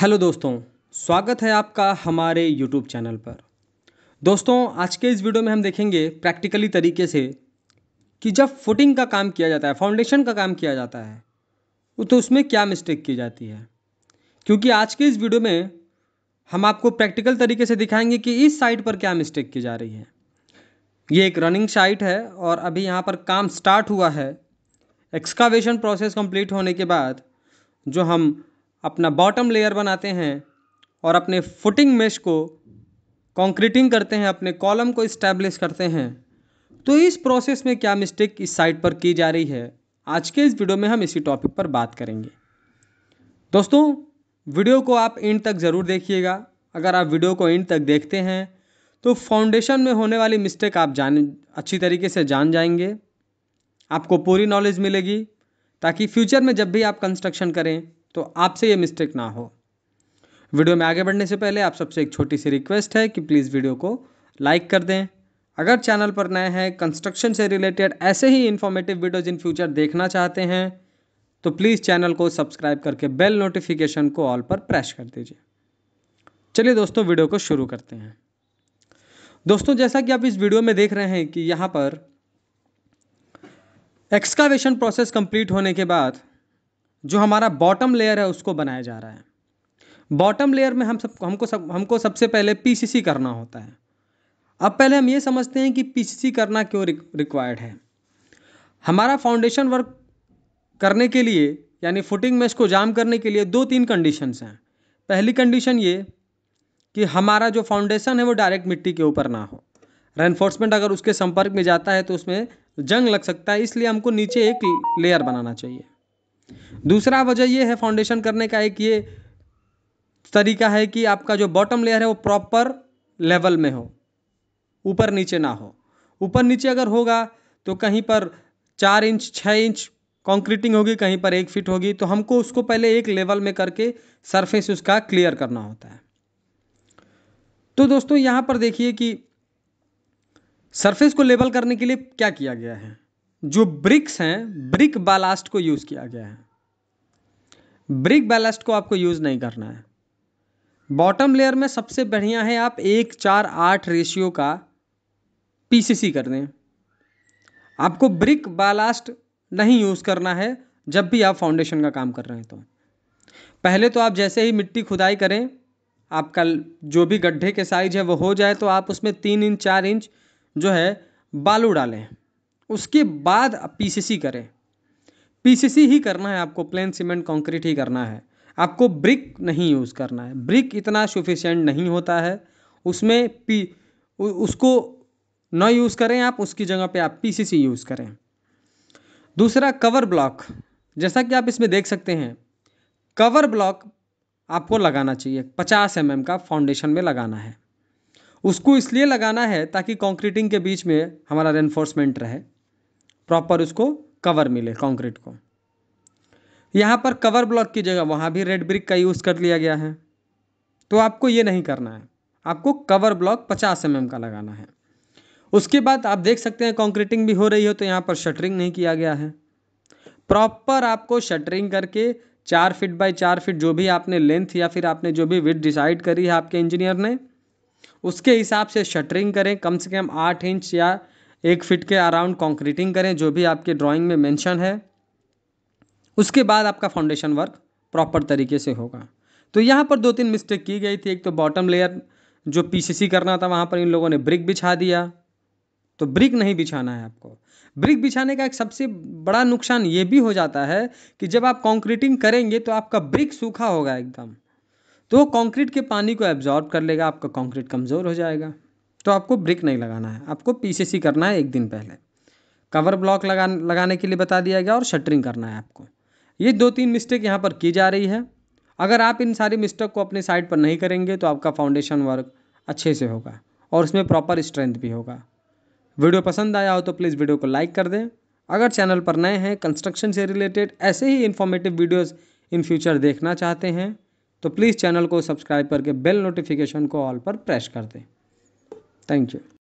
Hello दोस्तों स्वागत है आपका हमारे यूट्यूब चैनल पर दोस्तों आज के इस वीडियो में हम देखेंगे प्रैक्टिकली तरीके से कि जब फुटिंग का काम किया जाता है फाउंडेशन का काम किया जाता है तो उसमें क्या मिस्टेक की जाती है क्योंकि आज के इस वीडियो में हम आपको प्रैक्टिकल तरीके से दिखाएंगे कि इस साइट पर क्या मिस्टेक की जा रही है ये एक रनिंग साइट है और अभी यहाँ पर काम स्टार्ट हुआ है एक्सकावेशन प्रोसेस कंप्लीट होने के बाद जो हम अपना बॉटम लेयर बनाते हैं और अपने फुटिंग मेश को कॉन्क्रीटिंग करते हैं अपने कॉलम को इस्टेब्लिश करते हैं तो इस प्रोसेस में क्या मिस्टेक इस साइट पर की जा रही है आज के इस वीडियो में हम इसी टॉपिक पर बात करेंगे दोस्तों वीडियो को आप एंड तक ज़रूर देखिएगा अगर आप वीडियो को एंड तक देखते हैं तो फाउंडेशन में होने वाली मिस्टेक आप जान अच्छी तरीके से जान जाएंगे आपको पूरी नॉलेज मिलेगी ताकि फ्यूचर में जब भी आप कंस्ट्रक्शन करें तो आपसे ये मिस्टेक ना हो वीडियो में आगे बढ़ने से पहले आप सबसे एक छोटी सी रिक्वेस्ट है कि प्लीज़ वीडियो को लाइक कर दें अगर चैनल पर नए हैं कंस्ट्रक्शन से रिलेटेड ऐसे ही इन्फॉर्मेटिव वीडियोज़ इन फ्यूचर देखना चाहते हैं तो प्लीज़ चैनल को सब्सक्राइब करके बेल नोटिफिकेशन को ऑल पर प्रेस कर दीजिए चलिए दोस्तों वीडियो को शुरू करते हैं दोस्तों जैसा कि आप इस वीडियो में देख रहे हैं कि यहाँ पर एक्सकावेशन प्रोसेस कंप्लीट होने के बाद जो हमारा बॉटम लेयर है उसको बनाया जा रहा है बॉटम लेयर में हम सब हमको सब हमको सबसे पहले पीसीसी करना होता है अब पहले हम ये समझते हैं कि पीसीसी करना क्यों रिक्वायर्ड है हमारा फाउंडेशन वर्क करने के लिए यानी फुटिंग में इसको जाम करने के लिए दो तीन कंडीशंस हैं पहली कंडीशन ये कि हमारा जो फाउंडेशन है वो डायरेक्ट मिट्टी के ऊपर ना हो रेनफोर्समेंट अगर उसके संपर्क में जाता है तो उसमें जंग लग सकता है इसलिए हमको नीचे एक लेयर बनाना चाहिए दूसरा वजह यह है फाउंडेशन करने का एक ये तरीका है कि आपका जो बॉटम लेयर है वो प्रॉपर लेवल में हो ऊपर नीचे ना हो ऊपर नीचे अगर होगा तो कहीं पर चार इंच छः इंच कॉन्क्रीटिंग होगी कहीं पर एक फिट होगी तो हमको उसको पहले एक लेवल में करके सरफेस उसका क्लियर करना होता है तो दोस्तों यहाँ पर देखिए कि सरफेस को लेवल करने के लिए क्या किया गया है जो ब्रिक्स हैं ब्रिक बालास्ट को यूज़ किया गया है ब्रिक बालास्ट को आपको यूज़ नहीं करना है बॉटम लेयर में सबसे बढ़िया है आप एक चार आठ रेशियो का पीसीसी कर दें आपको ब्रिक बालास्ट नहीं यूज़ करना है जब भी आप फाउंडेशन का काम कर रहे हैं तो पहले तो आप जैसे ही मिट्टी खुदाई करें आपका जो भी गड्ढे के साइज है वो हो जाए तो आप उसमें तीन इंच चार इंच जो है बालू डालें उसके बाद आप पीसीसी करें पीसीसी ही करना है आपको प्लेन सीमेंट कंक्रीट ही करना है आपको ब्रिक नहीं यूज़ करना है ब्रिक इतना सुफिशेंट नहीं होता है उसमें पी उसको न यूज़ करें आप उसकी जगह पे आप पीसीसी यूज़ करें दूसरा कवर ब्लॉक जैसा कि आप इसमें देख सकते हैं कवर ब्लॉक आपको लगाना चाहिए पचास एम mm का फाउंडेशन में लगाना है उसको इसलिए लगाना है ताकि कंक्रीटिंग के बीच में हमारा रेनफोर्समेंट रहे प्रॉपर उसको कवर मिले कंक्रीट को यहाँ पर कवर ब्लॉक की जगह वहाँ भी रेड ब्रिक का यूज़ कर लिया गया है तो आपको ये नहीं करना है आपको कवर ब्लॉक पचास एम mm का लगाना है उसके बाद आप देख सकते हैं कॉन्क्रीटिंग भी हो रही हो तो यहाँ पर शटरिंग नहीं किया गया है प्रॉपर आपको शटरिंग करके चार फिट बाय चार फिट जो भी आपने लेंथ या फिर आपने जो भी विथ डिसाइड करी है आपके इंजीनियर ने उसके हिसाब से शटरिंग करें कम से कम आठ इंच या एक फिट के अराउंड कॉन्क्रीटिंग करें जो भी आपके ड्राइंग में मेंशन है उसके बाद आपका फाउंडेशन वर्क प्रॉपर तरीके से होगा तो यहाँ पर दो तीन मिस्टेक की गई थी एक तो बॉटम लेयर जो पीसीसी करना था वहाँ पर इन लोगों ने ब्रिक बिछा दिया तो ब्रिक नहीं बिछाना है आपको ब्रिक बिछाने का एक सबसे बड़ा नुकसान ये भी हो जाता है कि जब आप कॉन्क्रीटिंग करेंगे तो आपका ब्रिक सूखा होगा एकदम तो कंक्रीट कॉन्क्रीट के पानी को एब्जॉर्ब कर लेगा आपका कॉन्क्रीट कमज़ोर हो जाएगा तो आपको ब्रिक नहीं लगाना है आपको पीसीसी करना है एक दिन पहले कवर ब्लॉक लगा लगाने के लिए बता दिया गया और शटरिंग करना है आपको ये दो तीन मिस्टेक यहाँ पर की जा रही है अगर आप इन सारी मिस्टेक को अपने साइड पर नहीं करेंगे तो आपका फाउंडेशन वर्क अच्छे से होगा और उसमें प्रॉपर स्ट्रेंथ भी होगा वीडियो पसंद आया हो तो प्लीज़ वीडियो को लाइक कर दें अगर चैनल पर नए हैं कंस्ट्रक्शन से रिलेटेड ऐसे ही इन्फॉर्मेटिव वीडियोस इन फ्यूचर देखना चाहते हैं तो प्लीज़ चैनल को सब्सक्राइब करके बेल नोटिफिकेशन को ऑल पर प्रेस कर दें Thank you.